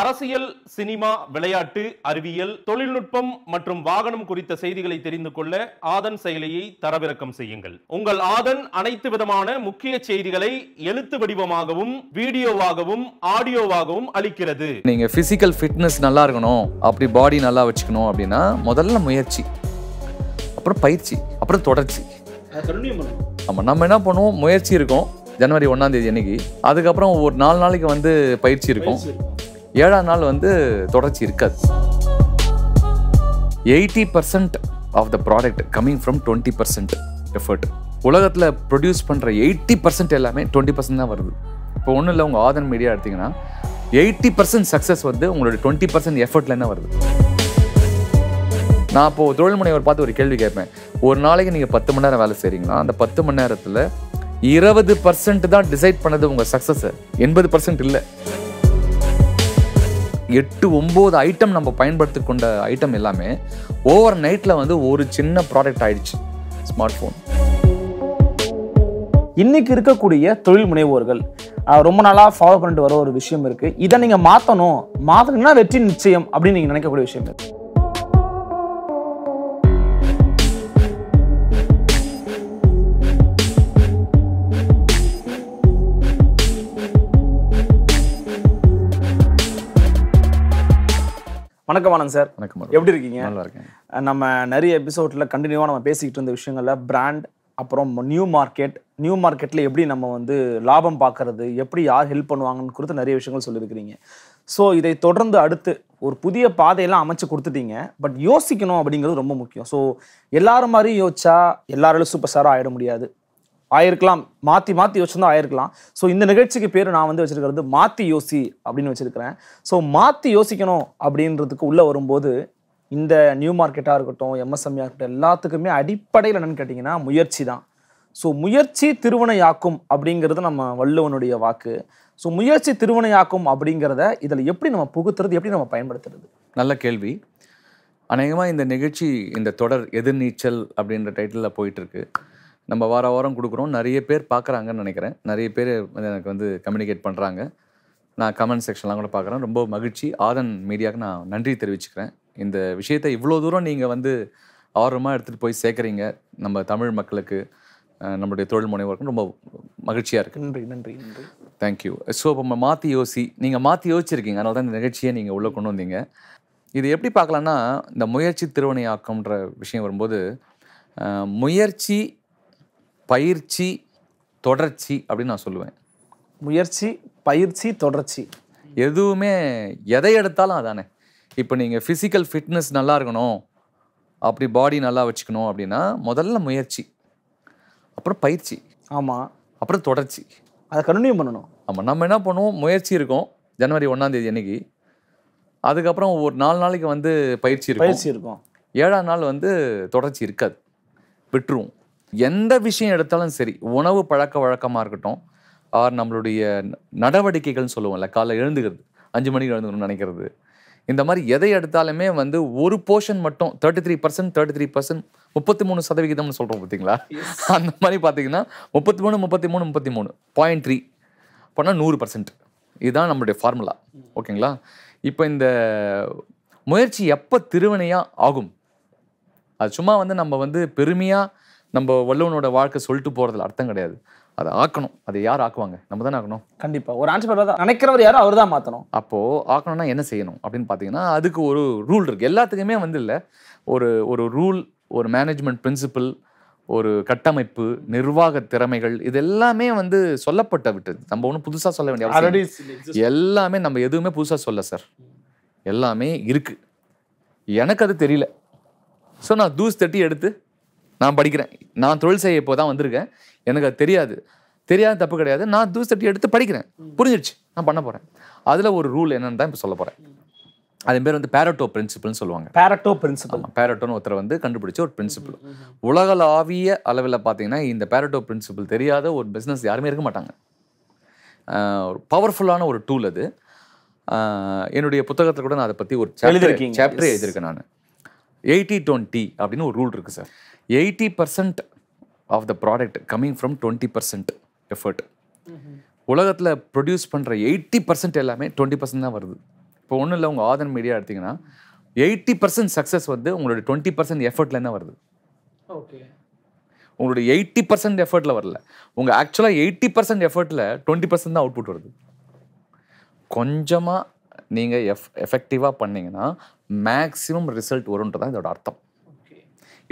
அரசியல் சினிமா விளையாட்டு அறிவியல் தொழில்நுட்பம் மற்றும் வாகனம் குறித்த செய்திகளை தெரிந்து கொள்ள ஆதன் செயலியை தரவிறக்கம் செய்யுங்கள் உங்கள் ஆதன் அனைத்து விதமான முக்கிய செய்திகளை எழுத்து வடிவமாகவும் வீடியோவாகவும் ஆடியோவாகவும் அளிக்கிறது நீங்க பிசிக்கல் ஃபிட்னஸ் நல்லா இருக்கணும் அப்படி பாடி நல்லா வச்சுக்கணும் அப்படின்னா முதல்ல முயற்சி அப்புறம் பயிற்சி அப்புறம் தொடர்ச்சி ஆமாம் நம்ம என்ன பண்ணுவோம் முயற்சி இருக்கும் ஜனவரி ஒன்றாம் தேதி அன்னைக்கு அதுக்கப்புறம் ஒரு நாலு நாளைக்கு வந்து பயிற்சி இருக்கும் ஏழாம் நாள் வந்து தொடர்ச்சி இருக்காது eighty percent of the product coming from twenty percent effort உலகத்தில் ப்ரொடியூஸ் பண்ணுற எயிட்டி பர்சன்ட் எல்லாமே டுவெண்ட்டி பர்சன்ட் தான் வருது இப்போ ஒன்றும் இல்லை உங்கள் ஆதன் மீடியா எடுத்திங்கன்னா எயிட்டி பர்சன்ட் சக்ஸஸ் வந்து உங்களோட டுவெண்ட்டி பர்சன்ட் எஃபர்ட்டில் என்ன வருது நான் இப்போது தொழில் முனைவர் பார்த்து ஒரு கேள்வி கேட்பேன் ஒரு நாளைக்கு நீங்கள் பத்து மணி நேரம் வேலை செய்கிறீங்கன்னா அந்த பத்து மணி நேரத்தில் இருபது பர்சன்ட் தான் டிசைட் பண்ணது உங்கள் சக்ஸஸை எண்பது பர்சன்ட் இல்லை எட்டு ஒம்பது ஐட்டம் நம்ம பயன்படுத்தி கொண்ட ஐட்டம் எல்லாமே ஓவர் நைட்டில் வந்து ஒரு சின்ன ப்ராடக்ட் ஆயிடுச்சு ஸ்மார்ட் ஃபோன் இன்றைக்கி இருக்கக்கூடிய தொழில் முனைவோர்கள் ரொம்ப நாளாக ஃபாலோ பண்ணிட்டு வர ஒரு விஷயம் இருக்குது இதை நீங்கள் மாற்றணும் மாற்றணும்னா வெற்றி நிச்சயம் அப்படின்னு நீங்கள் நினைக்கக்கூடிய விஷயம் இருக்குது வணக்கம் ஆனந்த் சார் வணக்கம் எப்படி இருக்கீங்க நல்லா இருக்கேன் நம்ம நிறைய எபிசோட்ல கண்டினியூவாக நம்ம பேசிக்கிட்டு இருந்த விஷயங்கள்ல பிராண்ட் அப்புறம் நியூ மார்க்கெட் நியூ மார்க்கெட்டில் எப்படி நம்ம வந்து லாபம் பார்க்கறது எப்படி யார் ஹெல்ப் பண்ணுவாங்கன்னு குறித்து நிறைய விஷயங்கள் சொல்லியிருக்கிறீங்க ஸோ இதை தொடர்ந்து அடுத்து ஒரு புதிய பாதையெல்லாம் அமைச்சு கொடுத்துட்டீங்க பட் யோசிக்கணும் அப்படிங்கிறது ரொம்ப முக்கியம் ஸோ எல்லாரும் மாதிரியும் யோசிச்சா எல்லாராலும் சூப்பர் ஸ்டாராக ஆகிட முடியாது ஆயிருக்கலாம் மாற்றி மாற்றி வச்சுருந்தா ஆயிருக்கலாம் ஸோ இந்த நிகழ்ச்சிக்கு பேர் நான் வந்து வச்சுருக்கிறது மாற்றி யோசி அப்படின்னு வச்சுருக்கிறேன் ஸோ மாற்றி யோசிக்கணும் அப்படின்றதுக்கு உள்ளே வரும்போது இந்த நியூ மார்க்கெட்டாக இருக்கட்டும் எம்எஸ்எம்இயாக இருக்கட்டும் எல்லாத்துக்குமே அடிப்படையில் என்னென்னு கேட்டிங்கன்னா முயற்சி தான் ஸோ முயற்சி திருவனையாக்கும் அப்படிங்கிறது நம்ம வள்ளுவனுடைய வாக்கு ஸோ முயற்சி திருவனையாக்கும் அப்படிங்கிறத இதில் எப்படி நம்ம புகுத்துறது எப்படி நம்ம பயன்படுத்துறது நல்ல கேள்வி அநேகமாக இந்த நிகழ்ச்சி இந்த தொடர் எதிர்நீச்சல் அப்படின்ற டைட்டிலில் போயிட்டுருக்கு நம்ம வார வாரம் கொடுக்குறோம் நிறைய பேர் பார்க்குறாங்கன்னு நினைக்கிறேன் நிறைய பேர் எனக்கு வந்து கம்யூனிகேட் பண்ணுறாங்க நான் கமெண்ட் செக்ஷன்லாம் கூட பார்க்குறேன் ரொம்ப மகிழ்ச்சி ஆதன் மீடியாவுக்கு நான் நன்றி தெரிவிச்சுக்கிறேன் இந்த விஷயத்தை இவ்வளோ தூரம் நீங்கள் வந்து ஆர்வமாக எடுத்துகிட்டு போய் சேர்க்குறீங்க நம்ம தமிழ் மக்களுக்கு நம்மளுடைய தொழில் முனைவருக்கும் ரொம்ப மகிழ்ச்சியாக இருக்குது நன்றி நன்றி நன்றி தேங்க்யூ ஸோ இப்போ நம்ம மாற்றி யோசி நீங்கள் மாற்றி யோசிச்சிருக்கீங்க அதனால தான் இந்த நிகழ்ச்சியை நீங்கள் உள்ளே கொண்டு வந்தீங்க இது எப்படி பார்க்கலான்னா இந்த முயற்சி திருவணையாக்கம்ன்ற விஷயம் வரும்போது முயற்சி பயிற்சி தொடர்ச்சி அப்படின்னு நான் சொல்லுவேன் முயற்சி பயிற்சி தொடர்ச்சி எதுவுமே எதை எடுத்தாலும் அதானே இப்போ நீங்கள் ஃபிசிக்கல் ஃபிட்னஸ் நல்லா இருக்கணும் அப்படி பாடி நல்லா வச்சுக்கணும் அப்படின்னா முதல்ல முயற்சி அப்புறம் பயிற்சி ஆமாம் அப்புறம் தொடர்ச்சி அதை கண்டினியூ பண்ணணும் ஆமாம் நம்ம என்ன பண்ணுவோம் முயற்சி இருக்கும் ஜனவரி ஒன்றாந்தேதி அன்னைக்கு அதுக்கப்புறம் ஒரு நாலு நாளைக்கு வந்து பயிற்சி இருக்கும் பயிற்சி இருக்கும் ஏழாம் நாள் வந்து தொடர்ச்சி இருக்காது விட்டுருவோம் எந்த விஷயம் எடுத்தாலும் சரி உணவு பழக்க வழக்கமாக இருக்கட்டும் ஆர் நம்மளுடைய நடவடிக்கைகள்னு சொல்லுவோம்ல காலை எழுந்துக்கிறது அஞ்சு மணிக்கு எழுந்துக்கணும்னு நினைக்கிறது இந்த மாதிரி எதை எடுத்தாலுமே வந்து ஒரு போர்ஷன் மட்டும் thirty three percent thirty three percent முப்பத்தி மூணு சதவிகிதம்னு சொல்கிறோம் பார்த்தீங்களா அந்த மாதிரி பார்த்தீங்கன்னா முப்பத்தி மூணு முப்பத்தி மூணு முப்பத்தி மூணு பாயிண்ட் த்ரீ பண்ணால் நூறு பர்சன்ட் இதுதான் நம்மளுடைய ஃபார்முலா ஓகேங்களா இப்போ இந்த முயற்சி எப்போ திருவினையாக ஆகும் அது சும்மா வந்து நம்ம வந்து பெருமையாக நம்ம வல்லவனோட வாழ்க்கை சொல்லிட்டு போகிறதுல அர்த்தம் கிடையாது அதை ஆக்கணும் அதை யார் ஆக்குவாங்க நம்ம தானே ஆக்கணும் கண்டிப்பாக ஒரு ஆன்சர் நினைக்கிறவர் யாரோ அவர் தான் மாற்றணும் அப்போ ஆக்கணும்னா என்ன செய்யணும் அப்படின்னு பார்த்தீங்கன்னா அதுக்கு ஒரு ரூல் இருக்குது எல்லாத்துக்குமே வந்து இல்லை ஒரு ஒரு ரூல் ஒரு மேனேஜ்மெண்ட் பிரின்சிபிள் ஒரு கட்டமைப்பு நிர்வாக திறமைகள் இது எல்லாமே வந்து சொல்லப்பட்ட விட்டது நம்ம ஒன்றும் புதுசாக சொல்ல வேண்டிய எல்லாமே நம்ம எதுவுமே புதுசாக சொல்ல சார் எல்லாமே இருக்குது எனக்கு அது தெரியல ஸோ நான் தூஸ் தட்டி எடுத்து நான் படிக்கிறேன் நான் தொழில் செய்ய இப்போ தான் வந்திருக்கேன் எனக்கு அது தெரியாது தெரியாத தப்பு கிடையாது நான் தூசட்டி எடுத்து படிக்கிறேன் புரிஞ்சிடுச்சு நான் பண்ண போகிறேன் அதில் ஒரு ரூல் என்னன்னு தான் இப்போ சொல்ல போகிறேன் அது பேர் வந்து பேரட்டோ பிரின்சிபல்னு சொல்லுவாங்க பேரட்டோ பிரின்சிபல் பேரட்டோன்னு ஒருத்தர் வந்து கண்டுபிடிச்ச ஒரு பிரின்சிபல் உலகளாவிய அளவில் பார்த்தீங்கன்னா இந்த பேரட்டோ பிரின்சிபல் தெரியாத ஒரு பிஸ்னஸ் யாருமே இருக்க மாட்டாங்க பவர்ஃபுல்லான ஒரு டூல் அது என்னுடைய புத்தகத்தில் கூட நான் அதை பற்றி ஒரு சாப்டர் எழுதியிருக்கேன் நான் எயிட்டி டுவெண்ட்டி அப்படின்னு ஒரு ரூல் இருக்குது sir eighty percent of the product coming from twenty percent effort உலகத்தில் ப்ரொடியூஸ் பண்ணுற எயிட்டி பர்சன்ட் எல்லாமே டுவெண்ட்டி பர்சன்ட் தான் வருது இப்போ ஒன்றும் இல்லை உங்கள் ஆதன் மீடியா எடுத்திங்கன்னா எயிட்டி பர்சன்ட் சக்ஸஸ் வந்து உங்களோட டுவெண்ட்டி பர்சன்ட் எஃபர்ட்லேருந்து தான் வருது ஓகே உங்களோட எயிட்டி பர்சன்ட் எஃபர்ட்டில் வரல உங்கள் ஆக்சுவலாக எயிட்டி பர்சன்ட் எஃபர்ட்டில் டுவெண்ட்டி பர்சன்ட் தான் புட் வருது கொஞ்சமாக நீங்கள் எஃப் எஃபெக்டிவாக பண்ணிங்கன்னா மேக்ஸிமம் ரிசல்ட் வரும்ன்றதான் இதோட அர்த்தம்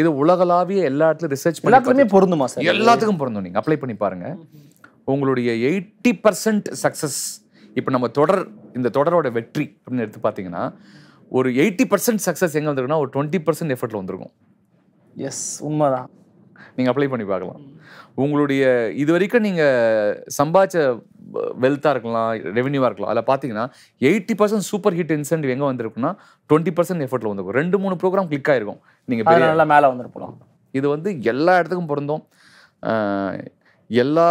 இது உலகளாவிய எல்லா இடத்துல ரிசர்ச் எல்லாத்துக்குமே பொருந்துமா சார் எல்லாத்துக்கும் பொருந்தும் நீங்கள் அப்ளை பண்ணி பாருங்க உங்களுடைய எயிட்டி பர்சன்ட் சக்சஸ் இப்போ நம்ம தொடர் இந்த தொடரோட வெற்றி அப்படின்னு எடுத்து பார்த்தீங்கன்னா ஒரு எயிட்டி பர்சன்ட் சக்ஸஸ் எங்கே வந்திருக்குன்னா ஒரு டுவெண்ட்டி பர்சன்ட் எஃபர்ட்ல வந்திருக்கும் எஸ் உண்மைதான் நீங்கள் அப்ளை பண்ணி பார்க்கலாம் உங்களுடைய இது வரைக்கும் நீங்கள் சம்பாதிச்ச வெல்த்தாக இருக்கலாம் ரெவன்யூவாக இருக்கலாம் அதில் பார்த்தீங்கன்னா eighty percent super hit incentive எங்கே வந்திருக்குன்னா டுவெண்ட்டி பர்சன்ட் எஃபர்ட்டில் வந்திருக்கும் ரெண்டு மூணு ப்ரோக்ராம் கிளிக் ஆகிருக்கும் நீங்கள் நல்லா மேலே வந்திருப்போம் இது வந்து எல்லா இடத்துக்கும் பொருந்தும் எல்லா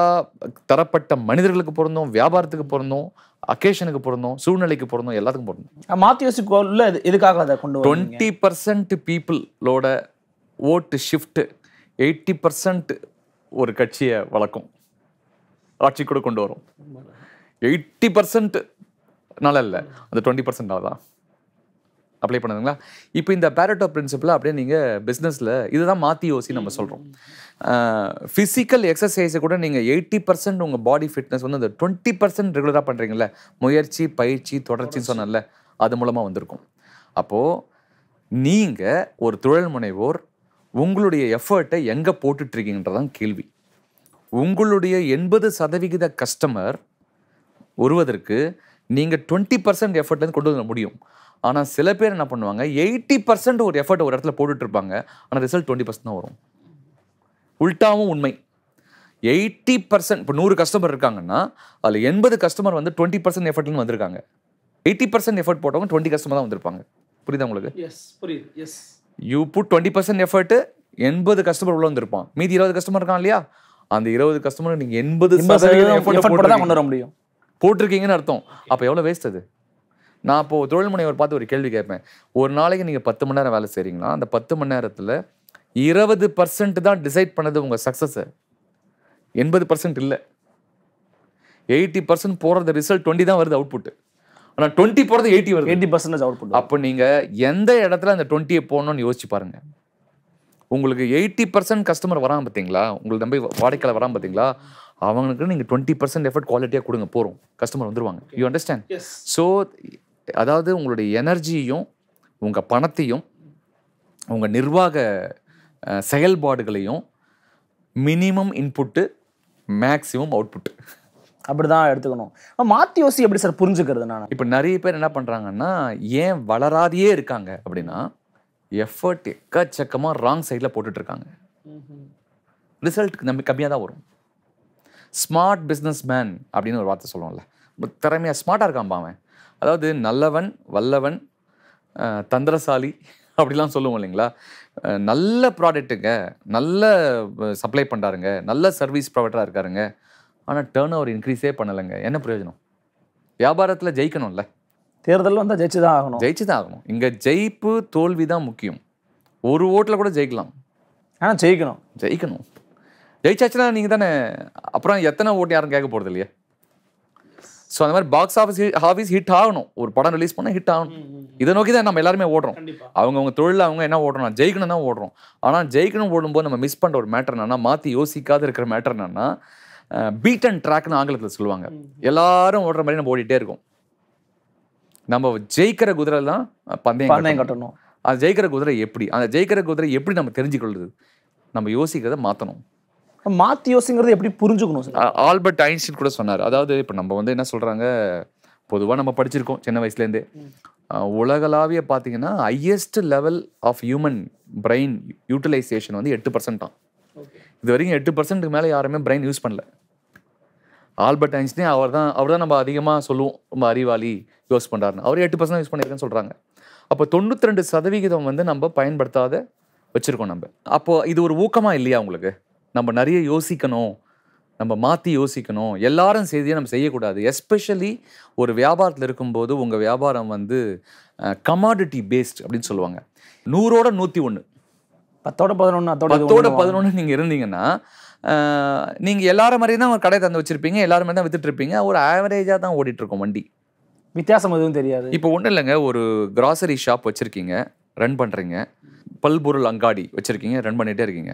தரப்பட்ட மனிதர்களுக்கு பொருந்தும் வியாபாரத்துக்கு பொருந்தும் அக்கேஷனுக்கு பொருந்தும் சூழ்நிலைக்கு பொருந்தும் எல்லாத்துக்கும் பொருந்தும் மாத்தியோசி கோல்ல இதுக்காக அதை கொண்டு டுவெண்ட்டி பர்சன்ட் பீப்புளோட ஓட்டு ஷிஃப்ட் எயிட்டி பர்சன்ட் ஒரு கட்சியை வளர்க்கும் ஆட்சி கூட கொண்டு வரும் எயிட்டி பர்சன்ட்னால இல்லை அந்த டுவெண்ட்டி பர்சன்டாக தான் அப்ளை பண்ணுதுங்களா இப்போ இந்த பேரட்டோ பிரின்சிப்பில் அப்படியே நீங்கள் பிஸ்னஸில் இதுதான் மாற்றி யோசி நம்ம சொல்கிறோம் ஃபிசிக்கல் எக்ஸசைஸை கூட நீங்கள் எயிட்டி பர்சன்ட் உங்கள் பாடி ஃபிட்னஸ் வந்து அந்த டுவெண்ட்டி பர்சன்ட் ரெகுலராக பண்ணுறீங்கள முயற்சி பயிற்சி தொடர்ச்சின்னு சொன்னல அது மூலமாக வந்திருக்கும் அப்போது நீங்கள் ஒரு தொழில் முனைவோர் உங்களுடைய எஃபர்ட்டை எங்கே போட்டுட்ருக்கீங்கன்றதான் கேள்வி உங்களுடைய எண்பது சதவிகித கஸ்டமர் வருவதற்கு நீங்கள் டுவெண்ட்டி பர்சன்ட் எஃபர்ட்லேருந்து கொண்டு வர முடியும் ஆனால் சில பேர் என்ன பண்ணுவாங்க எயிட்டி பர்சன்ட் ஒரு எஃபர்ட் ஒரு இடத்துல போட்டுட்ருப்பாங்க ஆனால் ரிசல்ட் டுவெண்ட்டி பர்சன்ட் தான் வரும் உல்ட்டாவும் உண்மை எயிட்டி பர்சன்ட் இப்போ நூறு கஸ்டமர் இருக்காங்கன்னா அதில் எண்பது கஸ்டமர் வந்து டுவெண்ட்டி பர்சன்ட் எஃபர்ட்லேருந்து வந்திருக்காங்க எயிட்டி பர்சன்ட் எஃபர்ட் போட்டவங்க டுவெண்ட்டி கஸ்டமர் தான் வந்திருப்பாங்க புரியுதா உங்களுக்கு எஸ் புரியுது yes you put twenty percent effort எண்பது கஸ்டமர் உள்ளே வந்திருப்பான் மீதி இருபது கஸ்டமர் இருக்கான் இல்லையா அந்த இருபது கஸ்டமர் நீங்க எண்பது சதவீதம் கொண்டு வர முடியும் போட்டிருக்கீங்கன்னு அர்த்தம் அப்போ எவ்வளவு வேஸ்ட் அது நான் இப்போ தொழில் முனைவர் பார்த்து ஒரு கேள்வி கேட்பேன் ஒரு நாளைக்கு நீங்க பத்து மணி நேரம் வேலை செய்றீங்களா அந்த பத்து மணி நேரத்துல இருபது பர்சன்ட் தான் டிசைட் பண்ணது உங்க சக்சஸ் எண்பது பர்சன்ட் இல்லை எயிட்டி பர்சன்ட் போறது ரிசல்ட் டுவெண்ட்டி தான் வருது அவுட் புட் ஆனால் டுவெண்ட்டி போறது எயிட்டி வருது எயிட்டி பர்சன்டேஜ் அவுட்புட் அப்போ நீங்க எந்த இடத்துல அந்த டுவெண்ட்டியை போகணும்னு யோசிச்சு பாருங்க உங்களுக்கு எயிட்டி பர்சன்ட் கஸ்டமர் வராமல் பார்த்தீங்களா உங்களுக்கு நம்பி வாடிக்கையில் வராமல் பார்த்தீங்களா அவங்களுக்கு நீங்கள் டுவெண்ட்டி பர்சன்ட் எஃபர்ட் குவாலிட்டியாக கொடுங்க போகிறோம் கஸ்டமர் வந்துருவாங்க யூ அண்டர்ஸ்டாண்ட் ஸோ அதாவது உங்களுடைய எனர்ஜியும் உங்கள் பணத்தையும் உங்கள் நிர்வாக செயல்பாடுகளையும் மினிமம் இன்புட்டு மேக்ஸிமம் அவுட்புட் அப்படி தான் எடுத்துக்கணும் மாற்றி யோசி எப்படி சார் புரிஞ்சுக்கிறது நான் இப்போ நிறைய பேர் என்ன பண்ணுறாங்கன்னா ஏன் வளராதையே இருக்காங்க அப்படின்னா எஃபர்ட் எக்கச்சக்கமாக ராங் சைடில் போட்டுட்ருக்காங்க ரிசல்ட்டுக்கு நம்ம கம்மியாக தான் வரும் ஸ்மார்ட் பிஸ்னஸ் மேன் அப்படின்னு ஒரு வார்த்தை சொல்லுவோம்ல திறமையாக ஸ்மார்ட்டாக இருக்கான் அவன் அதாவது நல்லவன் வல்லவன் தந்திரசாலி அப்படிலாம் சொல்லுவோம் இல்லைங்களா நல்ல ப்ராடக்ட்டுங்க நல்ல சப்ளை பண்ணுறாருங்க நல்ல சர்வீஸ் ப்ரொவைடராக இருக்காருங்க ஆனால் டேர்ன் ஓவர் இன்க்ரீஸே பண்ணலைங்க என்ன பிரயோஜனம் வியாபாரத்தில் ஜெயிக்கணும்ல தேர்தல் வந்தால் ஜெயிச்சு தான் ஆகணும் ஜெயிச்சு தான் ஆகணும் இங்கே ஜெயிப்பு தோல்வி தான் முக்கியம் ஒரு ஓட்டில் கூட ஜெயிக்கலாம் ஆனால் ஜெயிக்கணும் ஜெயிக்கணும் ஜெயிச்சாச்சுன்னா நீங்கள் தானே அப்புறம் எத்தனை ஓட்டு யாரும் கேட்க போகிறது இல்லையா ஸோ அந்த மாதிரி பாக்ஸ் ஆஃபீஸ் ஆஃபீஸ் ஹிட் ஆகணும் ஒரு படம் ரிலீஸ் பண்ணால் ஹிட் ஆகணும் இதை நோக்கி தான் நம்ம எல்லாருமே ஓடுறோம் அவங்க அவங்க தொழில் அவங்க என்ன ஓடுறோம் ஜெயிக்கணும் தான் ஓடுறோம் ஆனால் ஜெயிக்கணும் ஓடும்போது நம்ம மிஸ் பண்ணுற ஒரு மேட்டர் என்னன்னா மாற்றி யோசிக்காத இருக்கிற மேட்டர் என்னன்னா பீட் அண்ட் ட்ராக்னு ஆங்கிலத்தில் சொல்லுவாங்க எல்லாரும் ஓடுற மாதிரி நம்ம ஓடிட்டே இருக்கும் நம்ம ஜெயிக்கிற குதிரை தான் பந்தயம் பந்தயம் கட்டணும் அது ஜெயிக்கிற குதிரை எப்படி அந்த ஜெயிக்கிற குதிரை எப்படி நம்ம தெரிஞ்சுக்கொள்வது நம்ம யோசிக்கிறத மாற்றணும் மாற்றி யோசிங்கிறது எப்படி புரிஞ்சுக்கணும் ஆல்பர்ட் ஐன்ஸ்டின் கூட சொன்னார் அதாவது இப்போ நம்ம வந்து என்ன சொல்கிறாங்க பொதுவாக நம்ம படிச்சிருக்கோம் சின்ன வயசுலேருந்தே உலகளாவிய பார்த்தீங்கன்னா highest level of human brain utilisation வந்து எட்டு பர்சன்ட் தான் இது வரைக்கும் எட்டு பர்சன்ட்டுக்கு மேலே யாருமே பிரெயின் யூஸ் பண்ணல ஆல்பர்ட் ஐன்ஸ்டைன் அவர் தான் அவர் தான் நம்ம அதிகமாக சொல்லுவோம் ரொம்ப அறிவாளி யூஸ் பண்ணுறாருன்னு அவர் எட்டு பர்சன்ட் யூஸ் பண்ணியிருக்கேன்னு சொல்கிறாங்க அப்போ தொண்ணூத்திரெண்டு ரெண்டு சதவிகிதம் வந்து நம்ம பயன்படுத்தாத வச்சுருக்கோம் நம்ம அப்போது இது ஒரு ஊக்கமாக இல்லையா உங்களுக்கு நம்ம நிறைய யோசிக்கணும் நம்ம மாற்றி யோசிக்கணும் எல்லாரும் செய்தியை நம்ம செய்யக்கூடாது எஸ்பெஷலி ஒரு வியாபாரத்தில் இருக்கும்போது உங்கள் வியாபாரம் வந்து கமாடிட்டி பேஸ்ட் அப்படின்னு சொல்லுவாங்க நூறோட நூற்றி ஒன்று பத்தோட பதினொன்று பத்தோட பதினொன்று நீங்கள் இருந்தீங்கன்னா நீங்கள் எல்லாரும் மாதிரி தான் ஒரு கடையை தந்து வச்சுருப்பீங்க எல்லாரும் தான் வித்துட்ருப்பீங்க ஒரு ஆவரேஜாக தான் ஓடிட்டுருக்கோம் வண்டி வித்தியாசம் எதுவும் தெரியாது இப்போ ஒன்றும் இல்லைங்க ஒரு கிராசரி ஷாப் வச்சுருக்கீங்க ரன் பண்ணுறீங்க பல்பொருள் அங்காடி வச்சுருக்கீங்க ரன் பண்ணிகிட்டே இருக்கீங்க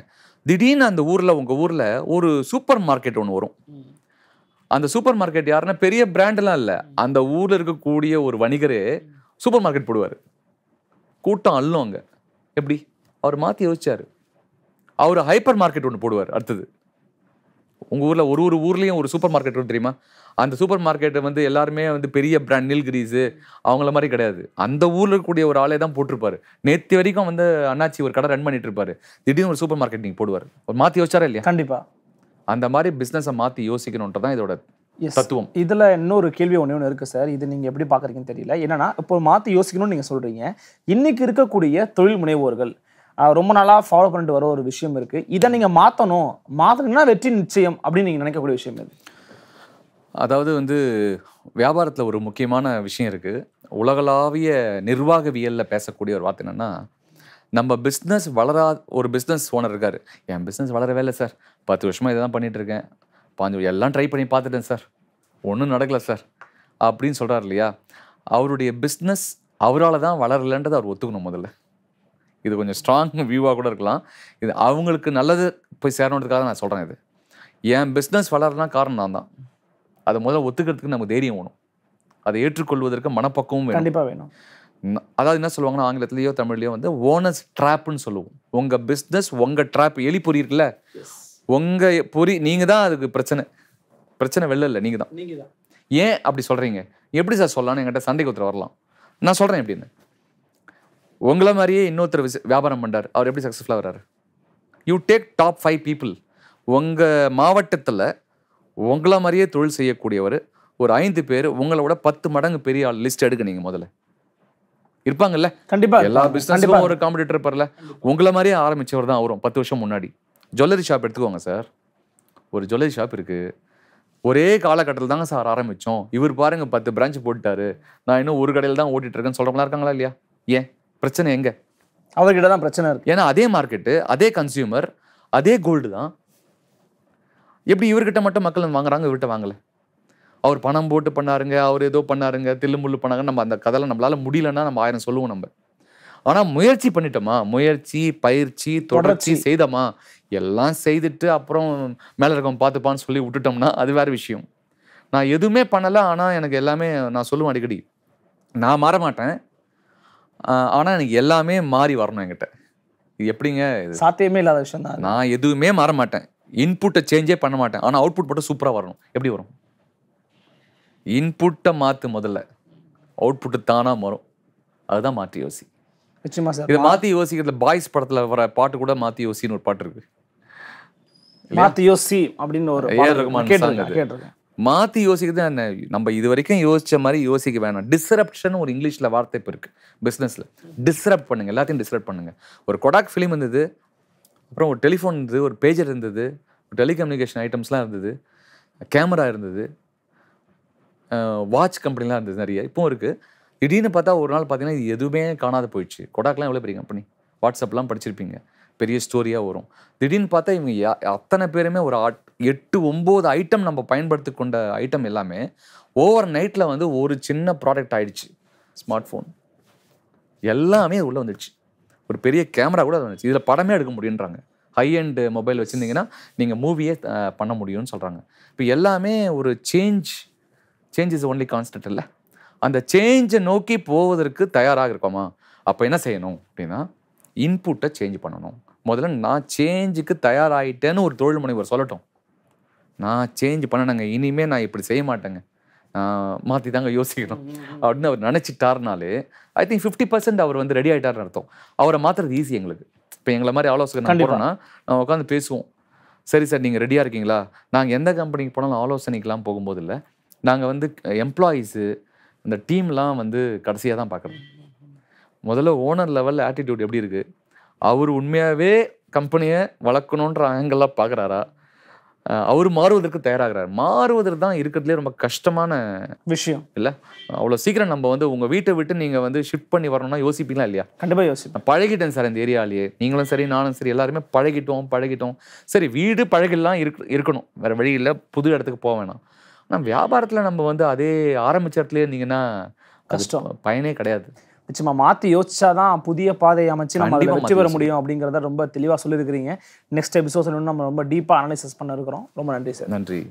திடீர்னு அந்த ஊரில் உங்கள் ஊரில் ஒரு சூப்பர் மார்க்கெட் ஒன்று வரும் அந்த சூப்பர் மார்க்கெட் யாருன்னா பெரிய பிராண்டெலாம் இல்லை அந்த ஊரில் இருக்கக்கூடிய ஒரு வணிகரே சூப்பர் மார்க்கெட் போடுவார் கூட்டம் அல்லும் அங்கே எப்படி அவர் மாற்றி யோசிச்சார் அவர் ஹைப்பர் மார்க்கெட் ஒன்று போடுவார் அடுத்தது உங்கள் ஊரில் ஒரு ஒரு ஊர்லேயும் ஒரு சூப்பர் மார்க்கெட் ஒன்று தெரியுமா அந்த சூப்பர் மார்க்கெட்டை வந்து எல்லாருமே வந்து பெரிய பிராண்ட் நீல்கிரீஸு அவங்கள மாதிரி கிடையாது அந்த ஊரில் இருக்கக்கூடிய ஒரு ஆளே தான் போட்டிருப்பாரு நேற்று வரைக்கும் வந்து அண்ணாச்சி ஒரு கடை ரன் பண்ணிட்டு இருப்பார் திடீர்னு ஒரு சூப்பர் மார்க்கெட் நீங்கள் போடுவார் ஒரு மாற்றி யோசிச்சாரா இல்லையா கண்டிப்பாக அந்த மாதிரி பிஸ்னஸை மாற்றி யோசிக்கணுன்றதான் தான் இதோட தத்துவம் இதில் இன்னொரு கேள்வி ஒன்று ஒன்று இருக்குது சார் இது நீங்கள் எப்படி பார்க்குறீங்கன்னு தெரியல என்னென்னா இப்போ மாற்றி யோசிக்கணும்னு நீங்கள் சொல்கிறீங்க இன்றைக்கி இருக்கக்கூடிய தொழில் முனைவோர்கள் ரொம்ப நாளாக ஃபாலோ பண்ணிட்டு வர ஒரு விஷயம் இருக்குது இதை நீங்கள் மாற்றணும் மாற்றணும்னா வெற்றி நிச்சயம் அப்படின்னு நீங்கள் நினைக்கக்கூடிய விஷயம் இது அதாவது வந்து வியாபாரத்தில் ஒரு முக்கியமான விஷயம் இருக்குது உலகளாவிய நிர்வாகவியலில் பேசக்கூடிய ஒரு வார்த்தை என்னென்னா நம்ம பிஸ்னஸ் வளரா ஒரு பிஸ்னஸ் ஓனர் இருக்கார் என் பிஸ்னஸ் வளரவே இல்லை சார் பத்து வருஷமாக இதை தான் பண்ணிகிட்ருக்கேன் பாஞ்சு எல்லாம் ட்ரை பண்ணி பார்த்துட்டேன் சார் ஒன்றும் நடக்கலை சார் அப்படின்னு சொல்கிறார் இல்லையா அவருடைய பிஸ்னஸ் அவரால் தான் வளரலைன்றது அவர் ஒத்துக்கணும் முதல்ல இது கொஞ்சம் ஸ்ட்ராங் வியூவாக கூட இருக்கலாம் இது அவங்களுக்கு நல்லது போய் சேரணுன்றதுக்காக நான் சொல்கிறேன் இது என் பிஸ்னஸ் வளரலாம் காரணம் நான் தான் அதை முதல்ல ஒத்துக்கிறதுக்கு நமக்கு தைரியம் வேணும் அதை ஏற்றுக்கொள்வதற்கு வேணும் கண்டிப்பாக வேணும் அதாவது என்ன சொல்லுவாங்கன்னா ஆங்கிலத்திலேயோ தமிழ்லையோ வந்து ஓனஸ் ட்ராப்னு சொல்லுவோம் உங்கள் பிஸ்னஸ் உங்கள் ட்ராப் எலி பொறி இருக்குல்ல உங்கள் பொறி நீங்கள் தான் அதுக்கு பிரச்சனை பிரச்சனை வெளில இல்லை நீங்கள் தான் ஏன் அப்படி சொல்கிறீங்க எப்படி சார் சொல்லலாம்னு என்கிட்ட சண்டைக்கு ஒருத்தர் வரலாம் நான் சொல்கிறேன் எப்படின்னு உங்களை மாதிரியே இன்னொருத்தர் வியாபாரம் பண்ணுறாரு அவர் எப்படி சக்ஸஸ்ஃபுல்லாக வர்றாரு you take top five people உங்கள் மாவட்டத்தில் உங்களை மாதிரியே தொழில் செய்யக்கூடியவர் ஒரு ஐந்து பேர் உங்களோட பத்து மடங்கு பெரிய ஆள் லிஸ்ட் எடுக்க நீங்கள் முதல்ல இருப்பாங்கல்ல கண்டிப்பா எல்லா பிசினஸ்க்கும் ஒரு காம்படிட்டர் பரல உங்களை மாதிரியே ஆரம்பிச்சவர் தான் வரும் பத்து வருஷம் முன்னாடி ஜுவல்லரி ஷாப் எடுத்துக்கோங்க சார் ஒரு ஜுவல்லரி ஷாப் இருக்கு ஒரே காலகட்டத்தில் தாங்க சார் ஆரம்பித்தோம் இவர் பாருங்க பத்து பிரான்ச் போட்டுட்டாரு நான் இன்னும் ஒரு கடையில் தான் ஓட்டிகிட்டு இருக்கேன்னு சொல்கிறவங்களா இருக்காங்களா இல்லையா ஏன் பிரச்சனை எங்கே அவர்கிட்ட தான் பிரச்சனை இருக்குது ஏன்னா அதே மார்க்கெட்டு அதே கன்சியூமர் அதே கோல்டு தான் எப்படி இவர்கிட்ட மட்டும் மக்கள் வாங்குறாங்க இவர்கிட்ட வாங்கலை அவர் பணம் போட்டு பண்ணாருங்க அவர் ஏதோ பண்ணாருங்க தில்லுமுள்ளு பண்ணாங்க நம்ம அந்த கதையில நம்மளால் முடியலன்னா நம்ம ஆயிரம் சொல்லுவோம் நம்ம ஆனால் முயற்சி பண்ணிட்டோமா முயற்சி பயிற்சி தொடர்ச்சி செய்தோமா எல்லாம் செய்துட்டு அப்புறம் மேலே இருக்கவன் பார்த்துப்பான்னு சொல்லி விட்டுட்டோம்னா அது வேற விஷயம் நான் எதுவுமே பண்ணலை ஆனால் எனக்கு எல்லாமே நான் சொல்லுவேன் அடிக்கடி நான் மாற மாட்டேன் ஆனால் எனக்கு எல்லாமே மாறி வரணும் என்கிட்ட இது எப்படிங்க சாத்தியமே இல்லாத விஷயம் தான் நான் எதுவுமே மாற மாட்டேன் இன்புட்டை சேஞ்சே பண்ண மாட்டேன் ஆனால் அவுட்புட் மட்டும் சூப்பராக வரணும் எப்படி வரும் இன்புட்டை மாற்று முதல்ல புட்டு தானாக வரும் அதுதான் மாற்றி யோசி நிச்சயமா இதை மாற்றி யோசிக்கிறதுல பாய்ஸ் படத்தில் வர பாட்டு கூட மாற்றி யோசின்னு ஒரு பாட்டு இருக்கு மாற்றி யோசி அப்படின்னு ஒரு மாற்றி யோசிக்கிறது என்ன நம்ம இது வரைக்கும் யோசித்த மாதிரி யோசிக்க வேணாம் டிஸ்ரப்ஷன் ஒரு இங்கிலீஷில் வார்த்தை இப்போ இருக்குது பிஸ்னஸில் டிஸ்ரப்ட் பண்ணுங்கள் எல்லாத்தையும் டிஸ்ரப்ட் பண்ணுங்கள் ஒரு கொடாக் ஃபிலிம் இருந்தது அப்புறம் ஒரு டெலிஃபோன் இருந்தது ஒரு பேஜர் இருந்தது ஒரு டெலிகம்யூனிகேஷன் ஐட்டம்ஸ்லாம் இருந்தது கேமரா இருந்தது வாட்ச் கம்பெனிலாம் இருந்தது நிறைய இப்போ இருக்குது திடீர்னு பார்த்தா ஒரு நாள் பார்த்தீங்கன்னா இது எதுவுமே காணாத போயிடுச்சு கொடாக்லாம் எவ்வளோ பெரிய கம்பெனி வாட்ஸ்அப்லாம் படிச்சிருப்பீங்க பெரிய ஸ்டோரியாக வரும் திடீர்னு பார்த்தா இவங்க அத்தனை பேருமே ஒரு ஆட் எட்டு ஒம்பது ஐட்டம் நம்ம பயன்படுத்தி கொண்ட ஐட்டம் எல்லாமே ஓவர் நைட்டில் வந்து ஒரு சின்ன ப்ராடக்ட் ஆயிடுச்சு ஸ்மார்ட் ஃபோன் எல்லாமே உள்ளே வந்துடுச்சு ஒரு பெரிய கேமரா கூட வந்துச்சு இதில் படமே எடுக்க முடியுன்றாங்க ஹை அண்டு மொபைல் வச்சுருந்தீங்கன்னா நீங்கள் மூவியே பண்ண முடியும்னு சொல்கிறாங்க இப்போ எல்லாமே ஒரு change change is only constant இல்லை அந்த சேஞ்சை நோக்கி போவதற்கு தயாராக இருக்கோமா அப்போ என்ன செய்யணும் அப்படின்னா இன்புட்டை சேஞ்ச் பண்ணணும் முதல்ல நான் சேஞ்சுக்கு தயாராகிட்டேன்னு ஒரு தொழில் முனைவர் சொல்லட்டும் நான் சேஞ்ச் பண்ணணுங்க இனிமேல் நான் இப்படி செய்ய மாட்டேங்க மாற்றி தாங்க யோசிக்கணும் அப்படின்னு அவர் நினச்சிட்டாருனாலே ஐ திங்க் ஃபிஃப்டி பர்சன்ட் அவர் வந்து ரெடி ஆகிட்டாருன்னு அர்த்தம் அவரை மாற்றுறது ஈஸி எங்களுக்கு இப்போ எங்களை மாதிரி ஆலோசகர் நான் போகிறோன்னா நான் உட்காந்து பேசுவோம் சரி சார் நீங்கள் ரெடியாக இருக்கீங்களா நாங்கள் எந்த கம்பெனிக்கு போனாலும் ஆலோசனைக்கெலாம் போகும்போது இல்லை நாங்கள் வந்து எம்ப்ளாயீஸு இந்த டீம்லாம் வந்து கடைசியாக தான் பார்க்குறோம் முதல்ல ஓனர் லெவலில் ஆட்டிடியூட் எப்படி இருக்குது அவர் உண்மையாகவே கம்பெனியை வளர்க்கணுன்ற ஆங்கிளாக பார்க்குறாரா அவர் மாறுவதற்கு தயாராகிறார் மாறுவதற்கு தான் இருக்கிறதுலே ரொம்ப கஷ்டமான விஷயம் இல்லை அவ்வளோ சீக்கிரம் நம்ம வந்து உங்கள் வீட்டை விட்டு நீங்கள் வந்து ஷிஃப்ட் பண்ணி வரணும்னா யோசிப்பீங்களா இல்லையா கண்டிப்பாக யோசிப்பேன் பழகிட்டேன் சார் இந்த ஏரியாலேயே நீங்களும் சரி நானும் சரி எல்லாருமே பழகிட்டோம் பழகிட்டோம் சரி வீடு பழகிலாம் இருக் இருக்கணும் வேறு வழி இல்லை புது இடத்துக்கு போக வேணாம் ஆனால் வியாபாரத்தில் நம்ம வந்து அதே ஆரம்பிச்ச இடத்துலேயே இருந்தீங்கன்னா கஷ்டம் பயனே கிடையாது நிச்சயமா மாற்றி யோசிச்சா தான் புதிய பாதையை அமைச்சு நம்ம அதில் வெற்றி பெற முடியும் அப்படிங்கிறத ரொம்ப தெளிவாக சொல்லியிருக்கிறீங்க நெக்ஸ்ட் எபிசோட் நம்ம ரொம்ப டீப்பாக அனலைசஸ் பண்ண இருக்கிறோம் ரொம்ப நன்றி சார் நன்றி